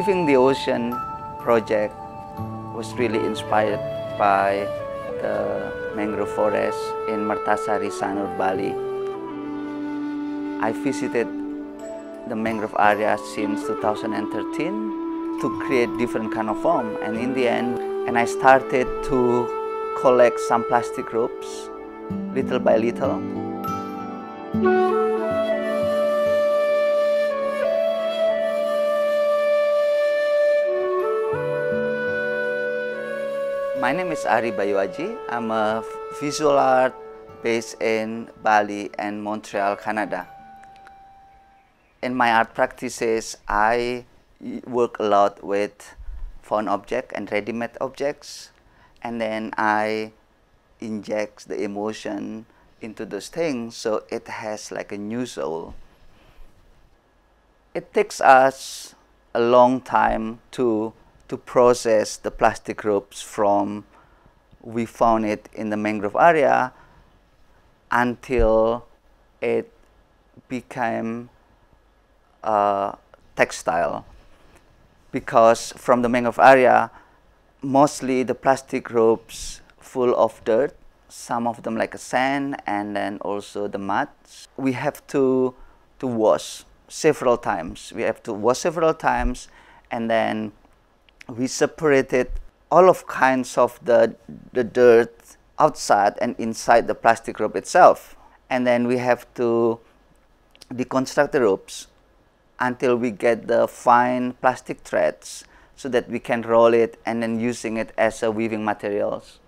Living the Ocean project was really inspired by the mangrove forest in Mertasari, Sanur, Bali. I visited the mangrove area since 2013 to create different kind of foam and in the end and I started to collect some plastic ropes little by little My name is Ari Bayuaji. I'm a visual art based in Bali and Montreal, Canada. In my art practices, I work a lot with found object and ready-made objects, and then I inject the emotion into those things, so it has like a new soul. It takes us a long time to to process the plastic ropes from we found it in the mangrove area until it became uh, textile because from the mangrove area mostly the plastic ropes full of dirt some of them like a sand and then also the mud we have to to wash several times we have to wash several times and then we separated all of kinds of the, the dirt outside and inside the plastic rope itself. And then we have to deconstruct the ropes until we get the fine plastic threads so that we can roll it and then using it as a weaving materials.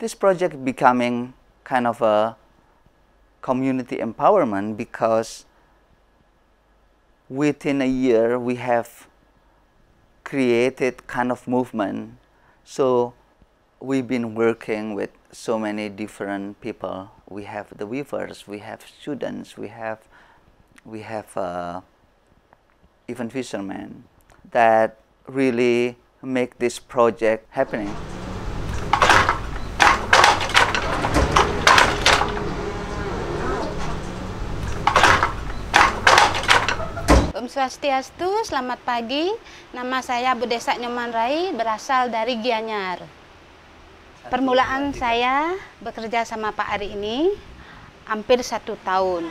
this project becoming kind of a community empowerment because within a year we have created kind of movement. So we've been working with so many different people. We have the weavers, we have students, we have we have uh, even fishermen that really make this project happening. Swastiastu, selamat pagi. Nama saya Budesa Nyoman Rai, berasal dari Gianyar. Permulaan saya bekerja sama Pak Ari ini hampir satu tahun.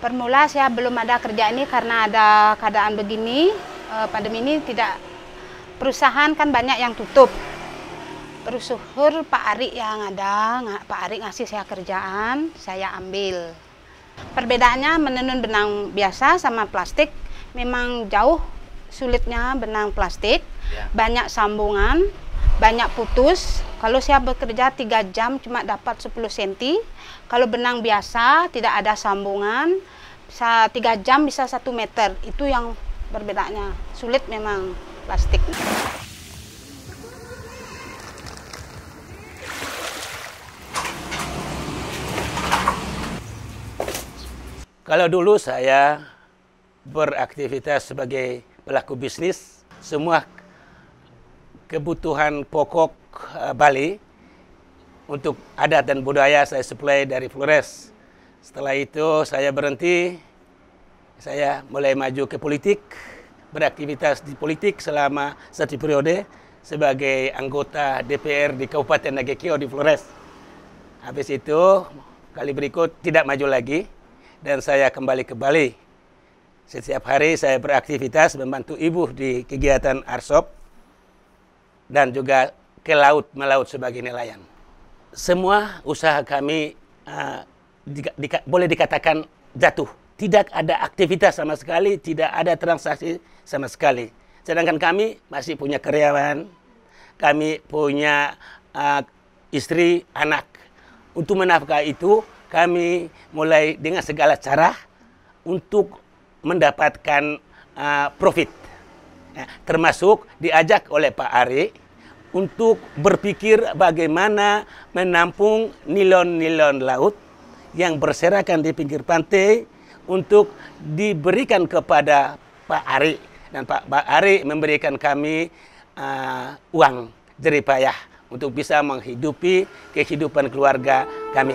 Permula saya belum ada kerja ini karena ada keadaan begini, eh, pandemi ini tidak perusahaan kan banyak yang tutup. Terus Pak Ari yang ada, Pak Ari ngasih saya kerjaan, saya ambil. Perbedaannya menenun benang biasa sama plastik memang jauh sulitnya benang plastik. Ya. Banyak sambungan, banyak putus. Kalau saya bekerja tiga jam cuma dapat 10 cm. Kalau benang biasa tidak ada sambungan, bisa 3 jam bisa satu meter. Itu yang perbedaannya. Sulit memang plastik. Kalau dulu saya beraktivitas sebagai pelaku bisnis, semua kebutuhan pokok eh, Bali untuk adat dan budaya saya supply dari Flores. Setelah itu saya berhenti, saya mulai maju ke politik, beraktivitas di politik selama satu periode sebagai anggota DPR di Kabupaten Nagekeo di Flores. Habis itu, kali berikut tidak maju lagi, dan saya kembali ke Bali. Setiap hari saya beraktivitas membantu ibu di kegiatan arsop dan juga ke laut melaut sebagai nelayan. Semua usaha kami uh, eh, di, di, boleh dikatakan jatuh. Tidak ada aktivitas sama sekali, tidak ada transaksi sama sekali. Sedangkan kami masih punya karyawan, kami punya uh, istri, anak. Untuk menafkah itu kami mulai dengan segala cara untuk mendapatkan uh, profit. Ya, termasuk diajak oleh Pak Ari untuk berpikir bagaimana menampung nilon-nilon laut yang berserakan di pinggir pantai untuk diberikan kepada Pak Ari dan Pak, Pak Ari memberikan kami uh, uang jeripayah untuk bisa menghidupi kehidupan keluarga kami.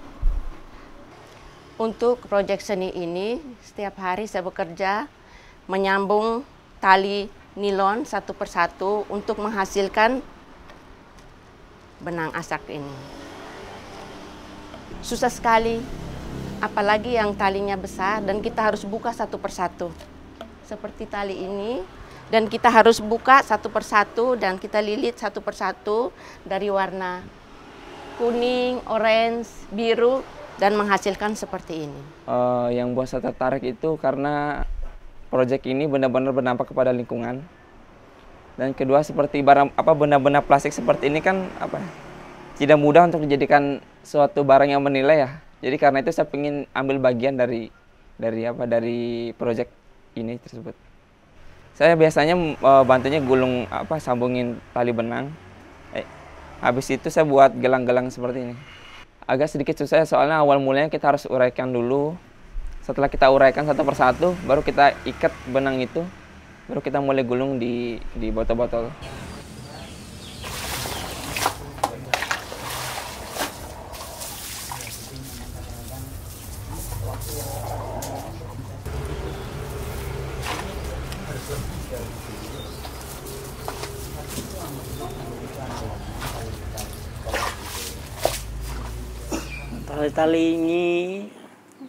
Untuk proyek seni ini, setiap hari saya bekerja menyambung tali nilon satu persatu untuk menghasilkan benang asak ini. Susah sekali, apalagi yang talinya besar dan kita harus buka satu persatu. Seperti tali ini, dan kita harus buka satu persatu dan kita lilit satu persatu dari warna kuning, orange, biru, dan menghasilkan seperti ini? Uh, yang buat saya tertarik itu karena proyek ini benar-benar berdampak kepada lingkungan. Dan kedua seperti barang apa benda-benda plastik seperti ini kan apa ya, tidak mudah untuk dijadikan suatu barang yang menilai ya. Jadi karena itu saya ingin ambil bagian dari dari apa dari proyek ini tersebut. Saya biasanya uh, bantunya gulung apa sambungin tali benang. Eh, habis itu saya buat gelang-gelang seperti ini agak sedikit susah ya, soalnya awal mulanya kita harus uraikan dulu setelah kita uraikan satu persatu baru kita ikat benang itu baru kita mulai gulung di di botol-botol Thank you. Hostalingi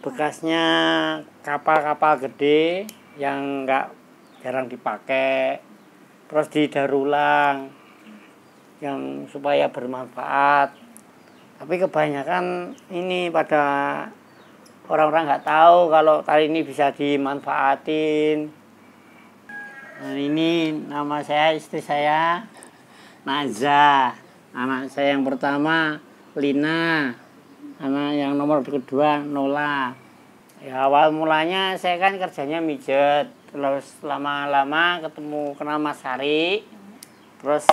bekasnya kapal-kapal gede yang nggak jarang dipakai terus didarulang, yang supaya bermanfaat tapi kebanyakan ini pada orang-orang nggak tahu kalau tali ini bisa dimanfaatin nah, ini nama saya istri saya Naza anak saya yang pertama Lina karena yang nomor kedua Nola. Ya awal mulanya saya kan kerjanya mijet. Terus lama-lama ketemu kenal Mas Hari. Terus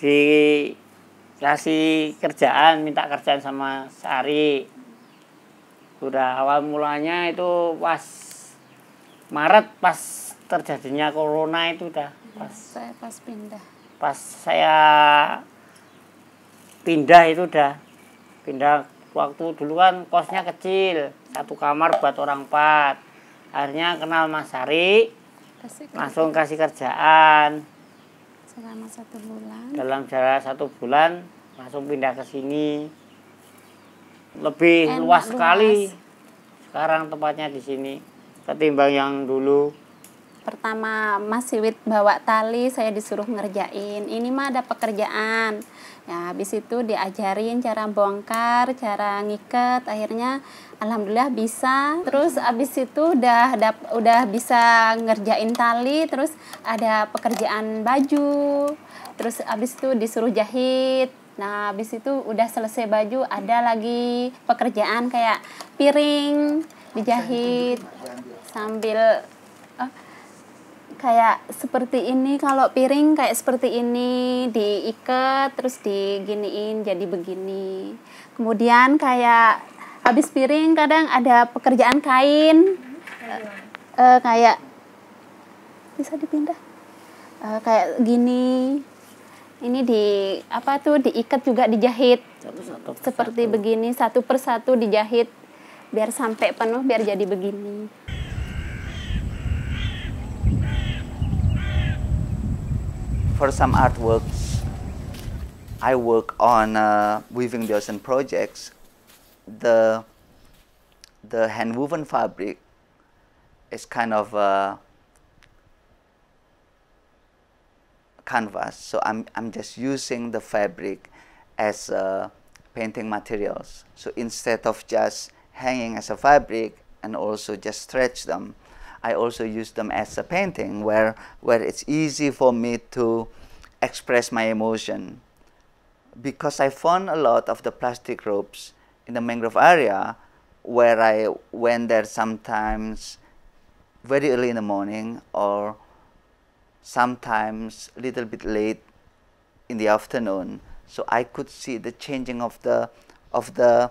dikasih kerjaan, minta kerjaan sama Sari. Udah awal mulanya itu pas Maret pas terjadinya corona itu udah pas saya pas pindah. Pas saya pindah itu udah pindah waktu dulu kan kosnya kecil satu kamar buat orang empat akhirnya kenal Mas Sari kasih langsung kasih kerjaan selama satu bulan dalam jarak satu bulan langsung pindah ke sini lebih Enak luas sekali sekarang tempatnya di sini ketimbang yang dulu pertama Mas Siwit bawa tali saya disuruh ngerjain ini mah ada pekerjaan ya habis itu diajarin cara bongkar cara ngiket akhirnya alhamdulillah bisa terus habis itu udah udah bisa ngerjain tali terus ada pekerjaan baju terus habis itu disuruh jahit Nah, habis itu udah selesai baju, ada lagi pekerjaan kayak piring, dijahit sambil kayak seperti ini kalau piring kayak seperti ini diikat terus diginiin jadi begini kemudian kayak habis piring kadang ada pekerjaan kain hmm, uh, kayak bisa dipindah uh, kayak gini ini di apa tuh diikat juga dijahit satu, satu, seperti begini satu persatu dijahit biar sampai penuh biar jadi begini for some artworks I work on uh, weaving the ocean projects, the the hand woven fabric is kind of a uh, canvas. So I'm I'm just using the fabric as uh, painting materials. So instead of just hanging as a fabric and also just stretch them, I also use them as a painting where, where it's easy for me to express my emotion. Because I found a lot of the plastic ropes in the mangrove area where I went there sometimes very early in the morning or sometimes a little bit late in the afternoon. So I could see the changing of the of the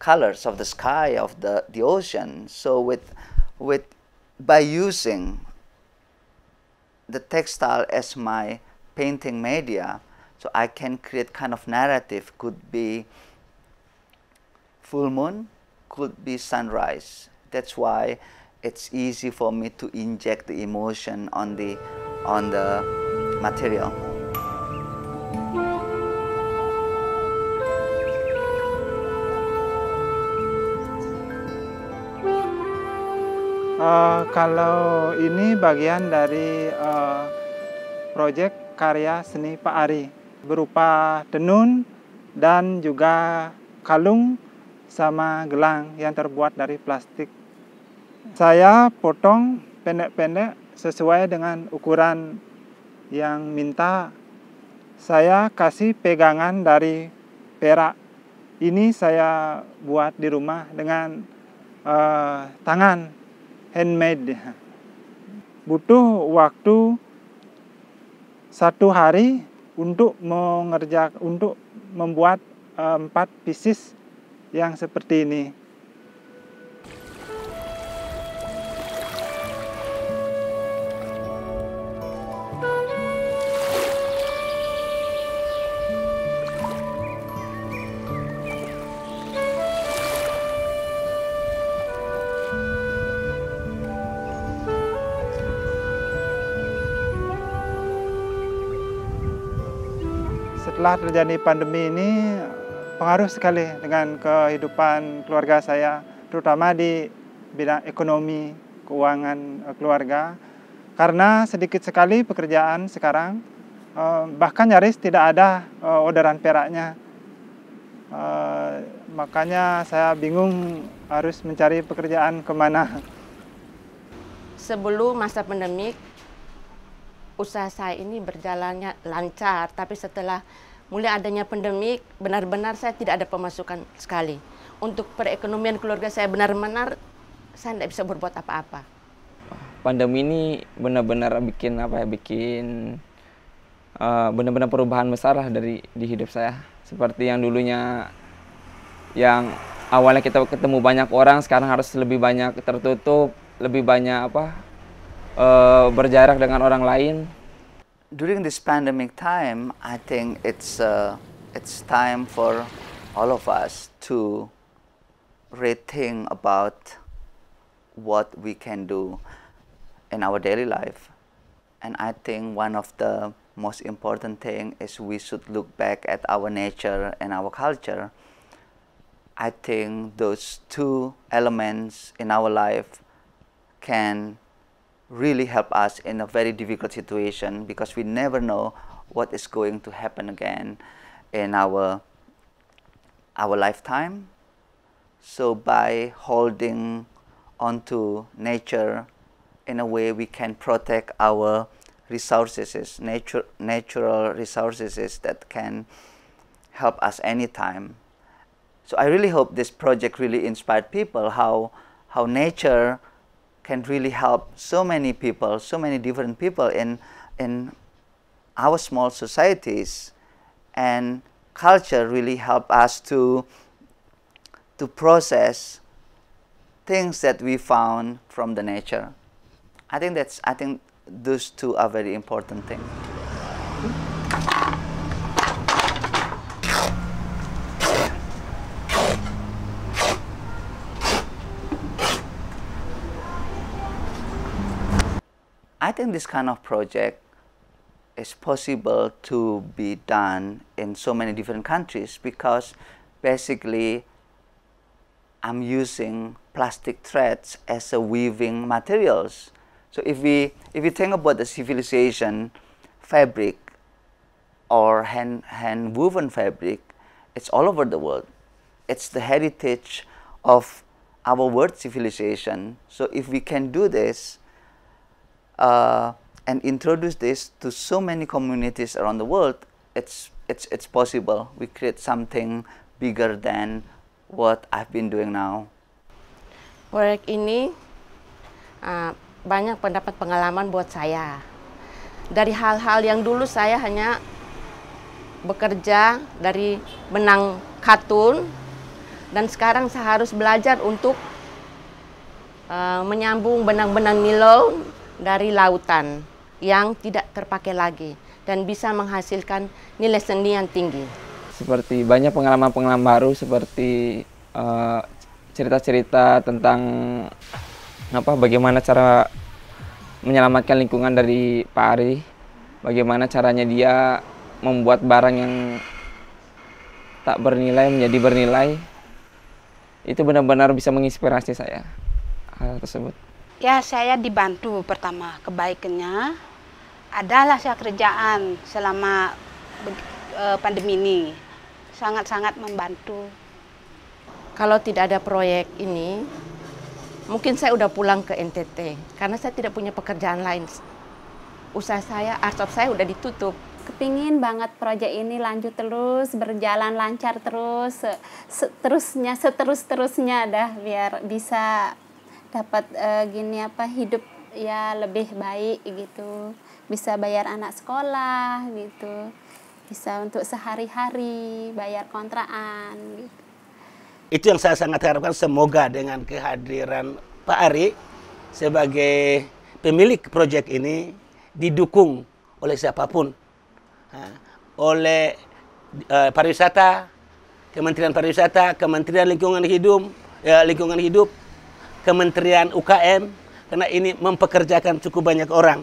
colors of the sky of the, the ocean. So with with by using the textile as my painting media so I can create kind of narrative could be full moon could be sunrise that's why it's easy for me to inject the emotion on the on the material Uh, kalau ini bagian dari uh, eh, proyek karya seni Pak Ari berupa tenun dan juga kalung sama gelang yang terbuat dari plastik. Saya potong pendek-pendek sesuai dengan ukuran yang minta. Saya kasih pegangan dari perak. Ini saya buat di rumah dengan uh, tangan handmade butuh waktu satu hari untuk mengerjakan untuk membuat eh, empat pieces yang seperti ini setelah terjadi pandemi ini pengaruh sekali dengan kehidupan keluarga saya, terutama di bidang ekonomi, keuangan eh, keluarga. Karena sedikit sekali pekerjaan sekarang, eh, bahkan nyaris tidak ada eh, orderan peraknya. Makanya saya bingung harus mencari pekerjaan kemana. Sebelum masa pandemik, usaha saya ini berjalannya lancar, tapi setelah mulai adanya pandemi benar-benar saya tidak ada pemasukan sekali. Untuk perekonomian keluarga saya benar-benar saya tidak bisa berbuat apa-apa. Pandemi ini benar-benar bikin apa ya bikin benar eh, benar-benar perubahan besar lah dari di hidup saya. Seperti yang dulunya yang awalnya kita ketemu banyak orang sekarang harus lebih banyak tertutup, lebih banyak apa uh, berjarak dengan orang lain during this pandemic time, I think it's uh, it's time for all of us to rethink about what we can do in our daily life. And I think one of the most important thing is we should look back at our nature and our culture. I think those two elements in our life can really help us in a very difficult situation because we never know what is going to happen again in our our lifetime. So by holding onto nature in a way we can protect our resources, nature, natural resources that can help us anytime. So I really hope this project really inspired people how, how nature can really help so many people, so many different people in, in our small societies. And culture really help us to, to process things that we found from the nature. I think that's, I think those two are very important things. think this kind of project is possible to be done in so many different countries because basically I'm using plastic threads as a weaving materials. So if we if you think about the civilization fabric or hand hand woven fabric, it's all over the world. It's the heritage of our world civilization. So if we can do this, uh, and introduce this to so many communities around the world, it's, it's, it's possible. We create something bigger than what I've been doing now. Proyek ini uh, banyak pendapat pengalaman buat saya. Dari hal-hal yang dulu saya hanya bekerja dari benang katun dan sekarang saya harus belajar untuk uh, menyambung benang-benang nilon dari lautan yang tidak terpakai lagi dan bisa menghasilkan nilai seni yang tinggi. Seperti banyak pengalaman-pengalaman baru seperti eh, cerita-cerita uh, tentang apa bagaimana cara menyelamatkan lingkungan dari Pak Ari, bagaimana caranya dia membuat barang yang tak bernilai menjadi bernilai. Itu benar-benar bisa menginspirasi saya hal tersebut ya saya dibantu pertama kebaikannya adalah saya kerjaan selama e, pandemi ini sangat-sangat membantu. Kalau tidak ada proyek ini, mungkin saya udah pulang ke NTT karena saya tidak punya pekerjaan lain. Usaha saya, artop saya udah ditutup. Kepingin banget proyek ini lanjut terus, berjalan lancar terus, seterusnya, seterus-terusnya dah biar bisa dapat uh, gini apa hidup ya lebih baik gitu bisa bayar anak sekolah gitu bisa untuk sehari-hari bayar kontrakan gitu. itu yang saya sangat harapkan semoga dengan kehadiran Pak Ari sebagai pemilik proyek ini didukung oleh siapapun oleh uh, pariwisata Kementerian Pariwisata Kementerian Lingkungan Hidup ya, lingkungan hidup Kementerian UKM karena ini mempekerjakan cukup banyak orang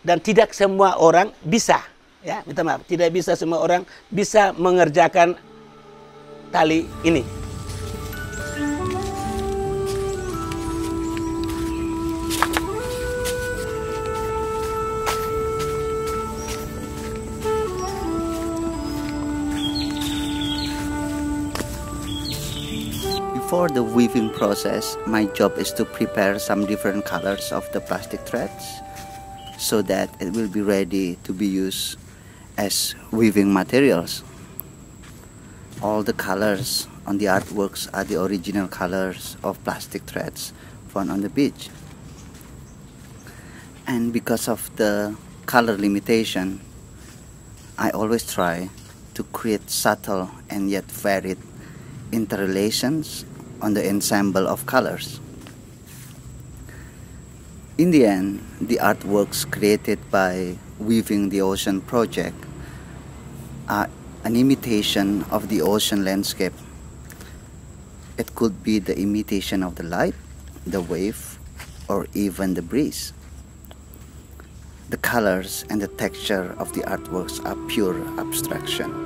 dan tidak semua orang bisa ya minta maaf tidak bisa semua orang bisa mengerjakan tali ini Before the weaving process, my job is to prepare some different colors of the plastic threads so that it will be ready to be used as weaving materials. All the colors on the artworks are the original colors of plastic threads found on the beach. And because of the color limitation, I always try to create subtle and yet varied interrelations on the ensemble of colors. In the end, the artworks created by Weaving the Ocean project are an imitation of the ocean landscape. It could be the imitation of the light, the wave, or even the breeze. The colors and the texture of the artworks are pure abstraction.